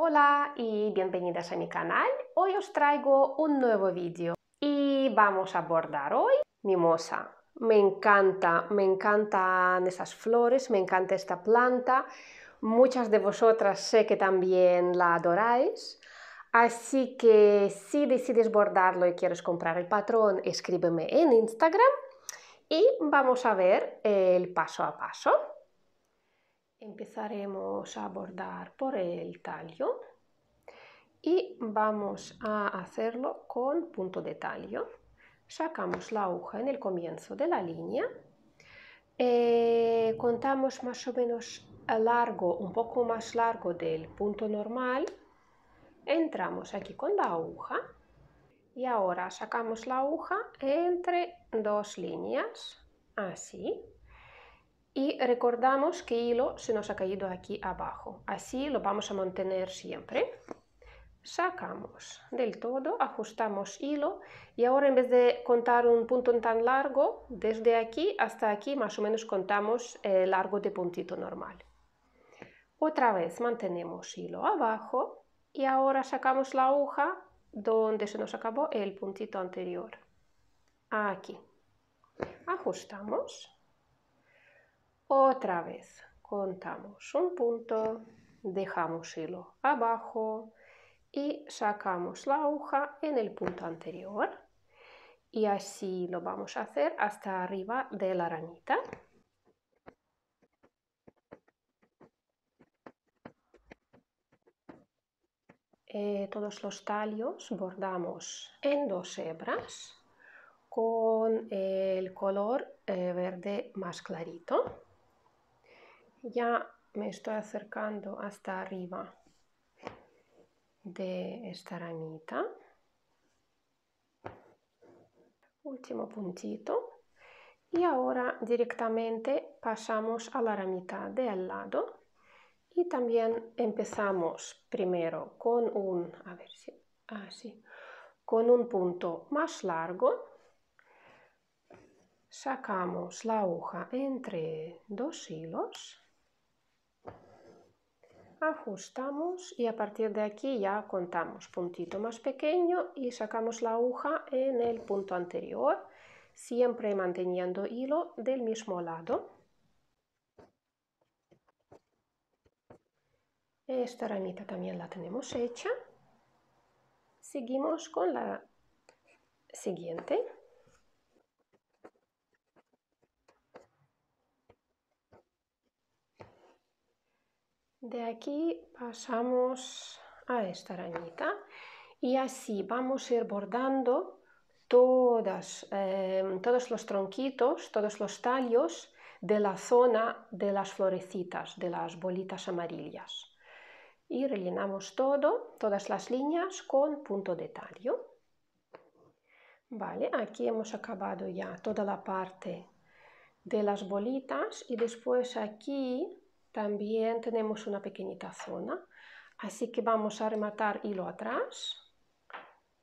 Hola y bienvenidas a mi canal. Hoy os traigo un nuevo vídeo y vamos a bordar hoy mimosa. Me encanta, me encantan esas flores, me encanta esta planta. Muchas de vosotras sé que también la adoráis. Así que si decides bordarlo y quieres comprar el patrón, escríbeme en Instagram y vamos a ver el paso a paso empezaremos a bordar por el tallo y vamos a hacerlo con punto de tallo. Sacamos la aguja en el comienzo de la línea, eh, contamos más o menos largo, un poco más largo del punto normal, entramos aquí con la aguja y ahora sacamos la aguja entre dos líneas, así, y recordamos que hilo se nos ha caído aquí abajo, así lo vamos a mantener siempre. Sacamos del todo, ajustamos hilo y ahora en vez de contar un punto tan largo, desde aquí hasta aquí más o menos contamos el largo de puntito normal. Otra vez mantenemos hilo abajo y ahora sacamos la aguja donde se nos acabó el puntito anterior. Aquí. Ajustamos otra vez, contamos un punto, dejamos hilo abajo y sacamos la aguja en el punto anterior. Y así lo vamos a hacer hasta arriba de la ranita. Eh, todos los tallos bordamos en dos hebras con el color eh, verde más clarito ya me estoy acercando hasta arriba de esta ramita. Último puntito. Y ahora directamente pasamos a la ramita de al lado y también empezamos primero con un, a ver si, ah, con un punto más largo. Sacamos la hoja entre dos hilos ajustamos y a partir de aquí ya contamos puntito más pequeño y sacamos la aguja en el punto anterior, siempre manteniendo hilo del mismo lado. Esta ramita también la tenemos hecha. Seguimos con la siguiente. De aquí pasamos a esta arañita y así vamos a ir bordando todas, eh, todos los tronquitos, todos los tallos de la zona de las florecitas, de las bolitas amarillas. Y rellenamos todo, todas las líneas con punto de tallo. Vale, aquí hemos acabado ya toda la parte de las bolitas y después aquí también tenemos una pequeñita zona. Así que vamos a rematar hilo atrás,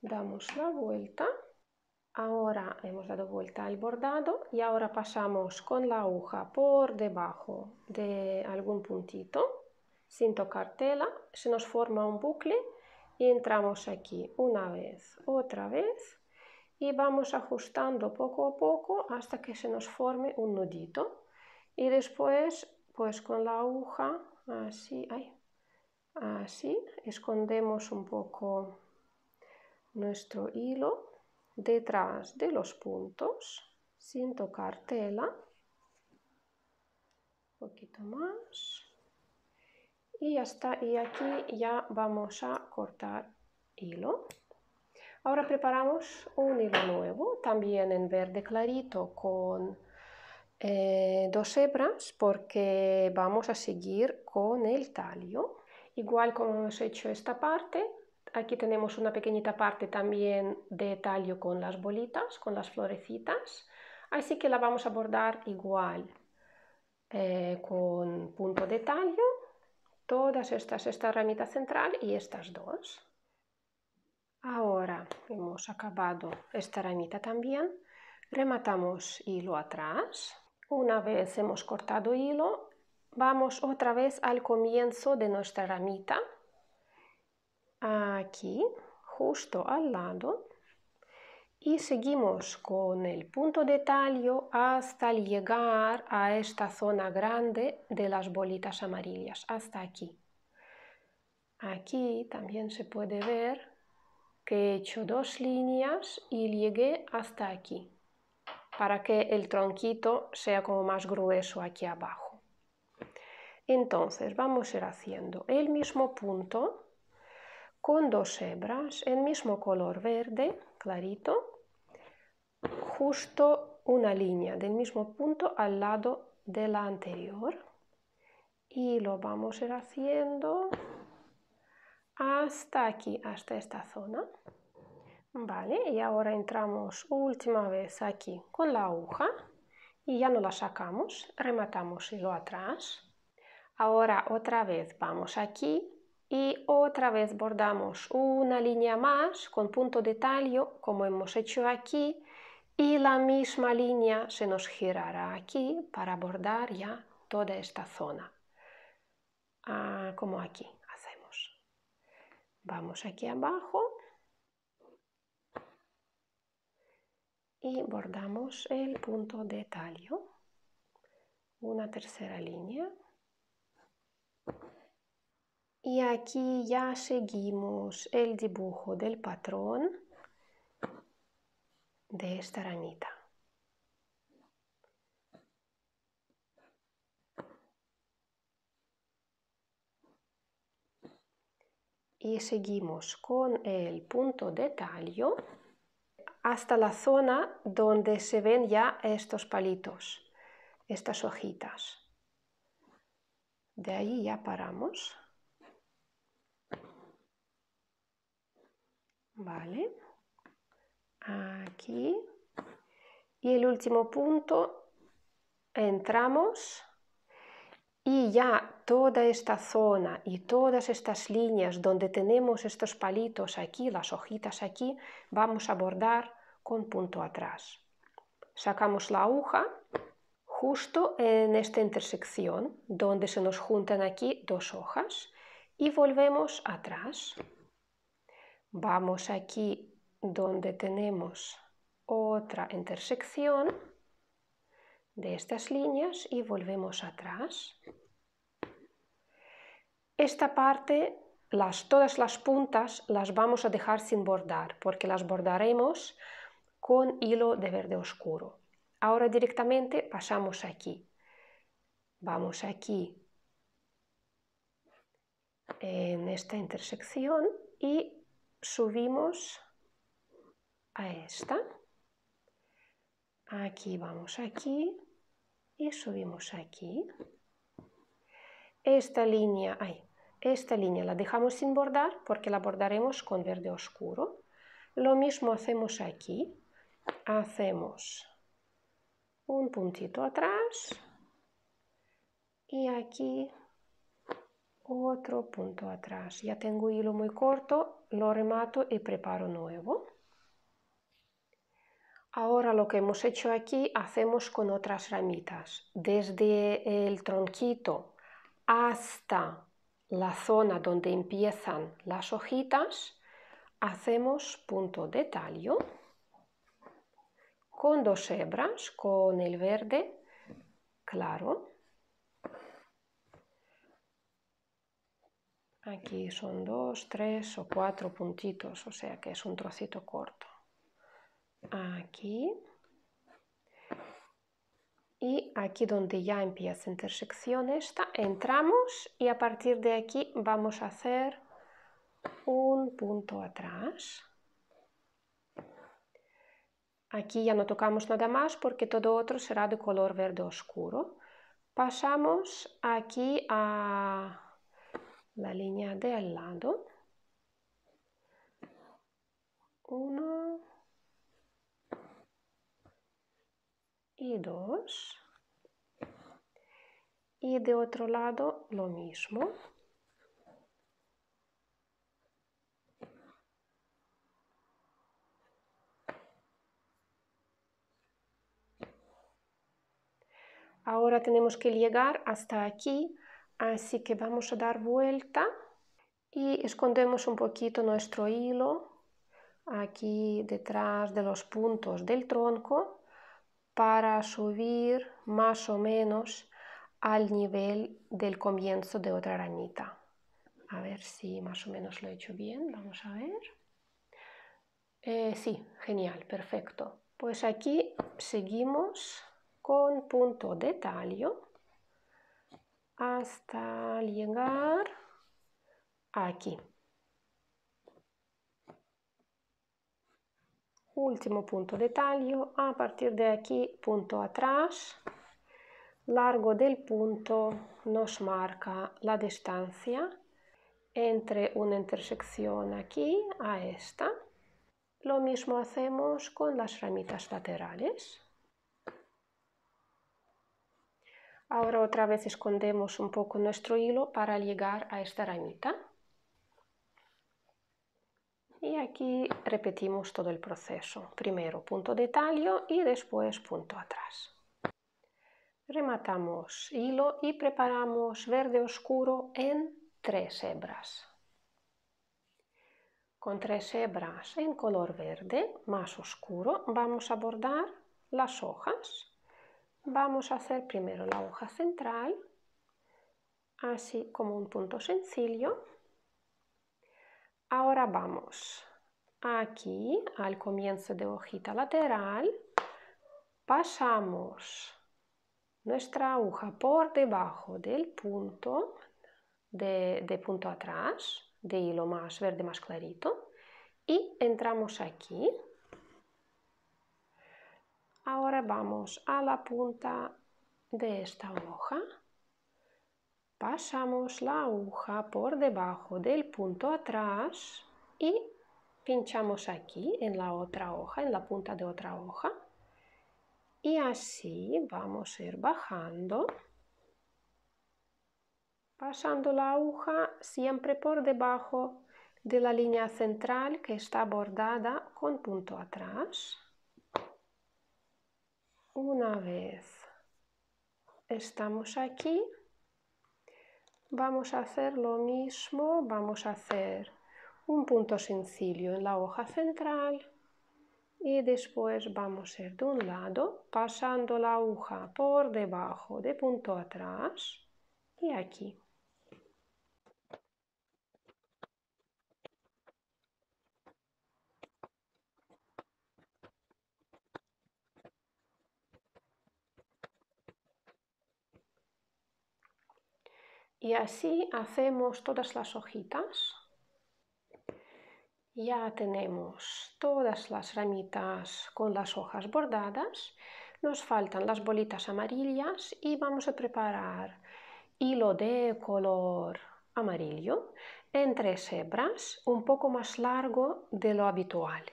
damos la vuelta, ahora hemos dado vuelta al bordado y ahora pasamos con la aguja por debajo de algún puntito sin tocar tela, se nos forma un bucle y entramos aquí una vez, otra vez y vamos ajustando poco a poco hasta que se nos forme un nudito y después pues con la aguja así, así escondemos un poco nuestro hilo detrás de los puntos sin tocar tela un poquito más y ya está y aquí ya vamos a cortar hilo ahora preparamos un hilo nuevo también en verde clarito con eh, dos hebras porque vamos a seguir con el tallo. Igual como hemos hecho esta parte, aquí tenemos una pequeñita parte también de tallo con las bolitas, con las florecitas, así que la vamos a bordar igual eh, con punto de tallo, todas estas, esta ramita central y estas dos. Ahora hemos acabado esta ramita también, rematamos hilo atrás, una vez hemos cortado hilo, vamos otra vez al comienzo de nuestra ramita, aquí, justo al lado, y seguimos con el punto de tallo hasta llegar a esta zona grande de las bolitas amarillas, hasta aquí. Aquí también se puede ver que he hecho dos líneas y llegué hasta aquí para que el tronquito sea como más grueso aquí abajo. Entonces vamos a ir haciendo el mismo punto con dos hebras, el mismo color verde, clarito, justo una línea del mismo punto al lado de la anterior y lo vamos a ir haciendo hasta aquí, hasta esta zona. Vale, y ahora entramos última vez aquí con la aguja y ya no la sacamos, rematamos hilo atrás. Ahora otra vez vamos aquí y otra vez bordamos una línea más con punto de tallo como hemos hecho aquí y la misma línea se nos girará aquí para bordar ya toda esta zona, ah, como aquí hacemos. Vamos aquí abajo y bordamos el punto de tallo, una tercera línea. Y aquí ya seguimos el dibujo del patrón de esta ranita. Y seguimos con el punto de tallo hasta la zona donde se ven ya estos palitos, estas hojitas. De ahí ya paramos. Vale. Aquí. Y el último punto, entramos y ya toda esta zona y todas estas líneas donde tenemos estos palitos aquí, las hojitas aquí, vamos a bordar con punto atrás. Sacamos la aguja justo en esta intersección donde se nos juntan aquí dos hojas y volvemos atrás. Vamos aquí donde tenemos otra intersección de estas líneas y volvemos atrás. Esta parte, las, todas las puntas las vamos a dejar sin bordar porque las bordaremos con hilo de verde oscuro. Ahora directamente pasamos aquí. Vamos aquí en esta intersección y subimos a esta. Aquí vamos aquí y subimos aquí. Esta línea, ay, esta línea la dejamos sin bordar porque la bordaremos con verde oscuro. Lo mismo hacemos aquí. Hacemos un puntito atrás y aquí otro punto atrás. Ya tengo hilo muy corto, lo remato y preparo nuevo. Ahora lo que hemos hecho aquí hacemos con otras ramitas. Desde el tronquito hasta la zona donde empiezan las hojitas, hacemos punto de tallo con dos hebras, con el verde claro. Aquí son dos, tres o cuatro puntitos, o sea que es un trocito corto aquí y aquí donde ya empieza intersección esta, entramos y a partir de aquí vamos a hacer un punto atrás. Aquí ya no tocamos nada más porque todo otro será de color verde oscuro. Pasamos aquí a la línea de al lado. Uno, y dos y de otro lado lo mismo ahora tenemos que llegar hasta aquí así que vamos a dar vuelta y escondemos un poquito nuestro hilo aquí detrás de los puntos del tronco para subir más o menos al nivel del comienzo de otra arañita A ver si más o menos lo he hecho bien. Vamos a ver. Eh, sí, genial, perfecto. Pues aquí seguimos con punto de tallo hasta llegar aquí. último punto de tallo a partir de aquí punto atrás largo del punto nos marca la distancia entre una intersección aquí a esta lo mismo hacemos con las ramitas laterales ahora otra vez escondemos un poco nuestro hilo para llegar a esta ramita y aquí repetimos todo el proceso. Primero punto de tallo y después punto atrás. Rematamos hilo y preparamos verde oscuro en tres hebras. Con tres hebras en color verde más oscuro vamos a bordar las hojas. Vamos a hacer primero la hoja central, así como un punto sencillo Ahora vamos aquí al comienzo de hojita lateral, pasamos nuestra aguja por debajo del punto de, de, punto atrás, de hilo más verde más clarito, y entramos aquí. Ahora vamos a la punta de esta hoja pasamos la aguja por debajo del punto atrás y pinchamos aquí en la otra hoja, en la punta de otra hoja. Y así vamos a ir bajando, pasando la aguja siempre por debajo de la línea central que está bordada con punto atrás. Una vez estamos aquí, Vamos a hacer lo mismo, vamos a hacer un punto sencillo en la hoja central y después vamos a ir de un lado pasando la aguja por debajo de punto atrás y aquí. Y así hacemos todas las hojitas. Ya tenemos todas las ramitas con las hojas bordadas. Nos faltan las bolitas amarillas y vamos a preparar hilo de color amarillo en tres hebras, un poco más largo de lo habitual.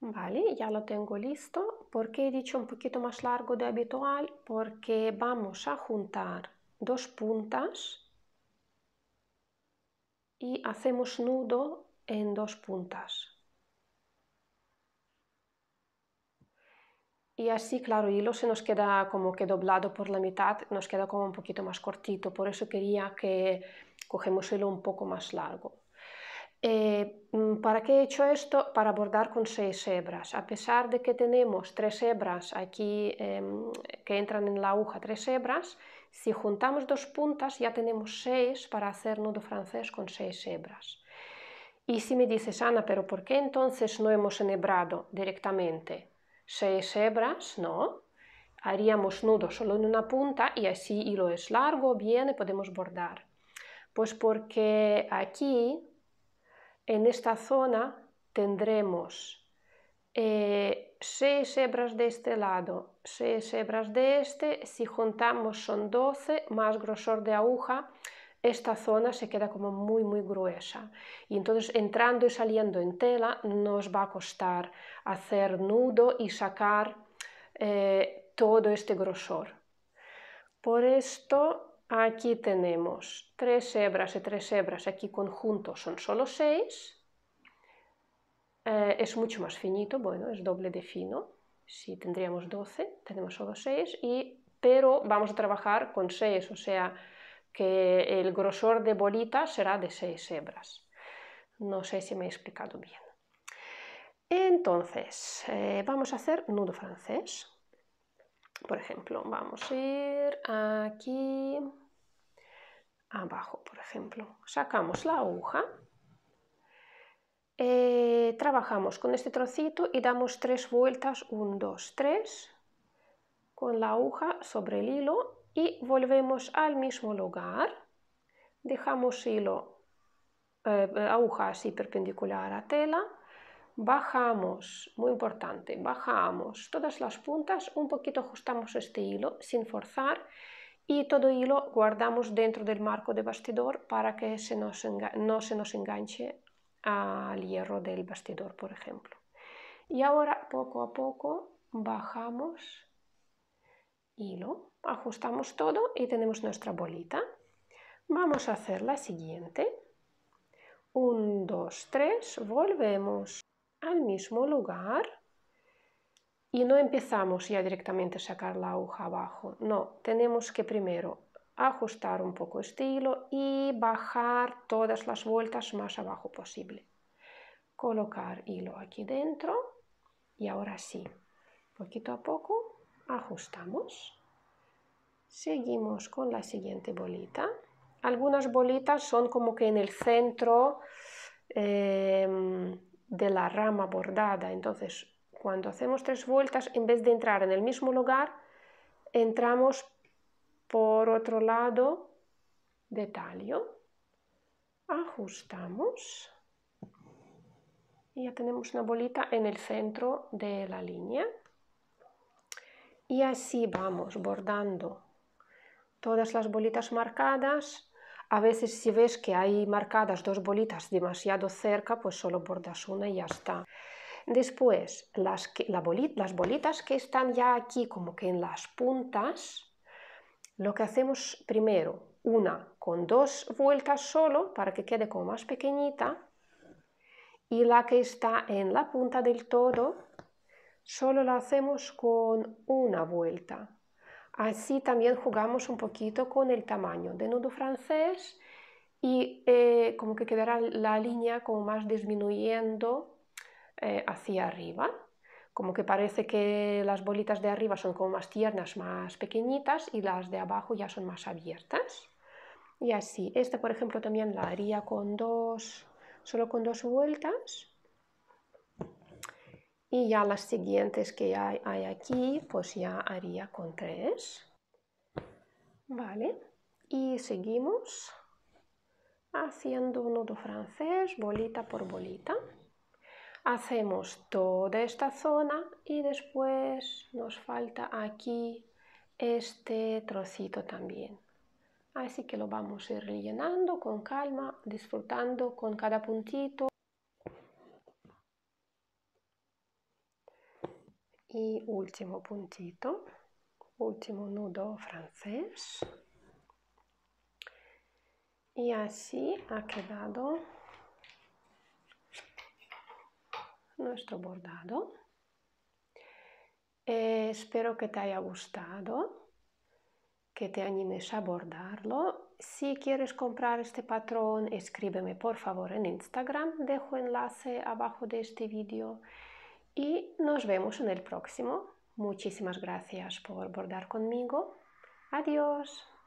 Vale, ya lo tengo listo. ¿Por qué he dicho un poquito más largo de habitual? Porque vamos a juntar dos puntas y hacemos nudo en dos puntas. Y así, claro, el hilo se nos queda como que doblado por la mitad, nos queda como un poquito más cortito, por eso quería que cogemos hilo un poco más largo. Eh, mm, ¿Para qué he hecho esto? Para bordar con seis hebras. A pesar de que tenemos tres hebras aquí em, que entran en la aguja, tres hebras, si juntamos dos puntas ya tenemos seis para hacer nudo francés con seis hebras. Y si me dices, Ana, pero ¿por qué entonces no hemos enhebrado directamente seis hebras? No, haríamos nudo solo en una punta y así hilo es largo, y podemos bordar. Pues porque aquí, en esta zona, tendremos 6 eh, hebras de este lado, seis hebras de este, si juntamos son 12 más grosor de aguja, esta zona se queda como muy muy gruesa y entonces entrando y saliendo en tela nos va a costar hacer nudo y sacar eh, todo este grosor. Por esto aquí tenemos tres hebras y tres hebras, aquí conjunto son solo seis eh, es mucho más finito, bueno, es doble de fino. Si tendríamos 12, tenemos solo 6, y, pero vamos a trabajar con 6, o sea que el grosor de bolita será de 6 hebras. No sé si me he explicado bien. Entonces, eh, vamos a hacer nudo francés. Por ejemplo, vamos a ir aquí abajo, por ejemplo. Sacamos la aguja eh, trabajamos con este trocito y damos tres vueltas, 1, 2, 3, con la aguja sobre el hilo y volvemos al mismo lugar, dejamos hilo, eh, aguja así perpendicular a tela, bajamos, muy importante, bajamos todas las puntas, un poquito ajustamos este hilo sin forzar y todo hilo guardamos dentro del marco de bastidor para que no se nos enganche al hierro del bastidor, por ejemplo. Y ahora poco a poco bajamos hilo, ajustamos todo y tenemos nuestra bolita. Vamos a hacer la siguiente. 1, 2, 3, volvemos al mismo lugar y no empezamos ya directamente a sacar la aguja abajo, no, tenemos que primero ajustar un poco estilo y bajar todas las vueltas más abajo posible. Colocar hilo aquí dentro y ahora sí, poquito a poco ajustamos. Seguimos con la siguiente bolita. Algunas bolitas son como que en el centro em, de la rama bordada, entonces cuando hacemos tres vueltas, en vez de entrar en el mismo lugar, entramos por otro lado, detalle ajustamos y ya tenemos una bolita en el centro de la línea. Y así vamos bordando todas las bolitas marcadas. A veces si ves que hay marcadas dos bolitas demasiado cerca, pues solo bordas una y ya está. Después, las bolitas que están ya aquí como que en las puntas, lo que hacemos primero, una con dos vueltas solo para que quede como más pequeñita y la que está en la punta del todo solo la hacemos con una vuelta. Así también jugamos un poquito con el tamaño de nudo francés y eh, como que quedará la línea como más disminuyendo eh, hacia arriba como que parece que las bolitas de arriba son como más tiernas, más pequeñitas y las de abajo ya son más abiertas. Y así, esta por ejemplo también la haría con dos, solo con dos vueltas. Y ya las siguientes que hay, hay aquí, pues ya haría con tres. Vale, y seguimos haciendo un nudo francés bolita por bolita hacemos toda esta zona y después nos falta aquí este trocito también. Así que lo vamos a ir rellenando con calma, disfrutando con cada puntito. Y último puntito, último nudo francés. Y así ha quedado nuestro bordado. E espero que te haya gustado, que te animes a bordarlo. Si quieres comprar este patrón, escríbeme por favor en Instagram, dejo enlace abajo de este vídeo y nos vemos en el próximo. Muchísimas gracias por bordar conmigo. Adiós.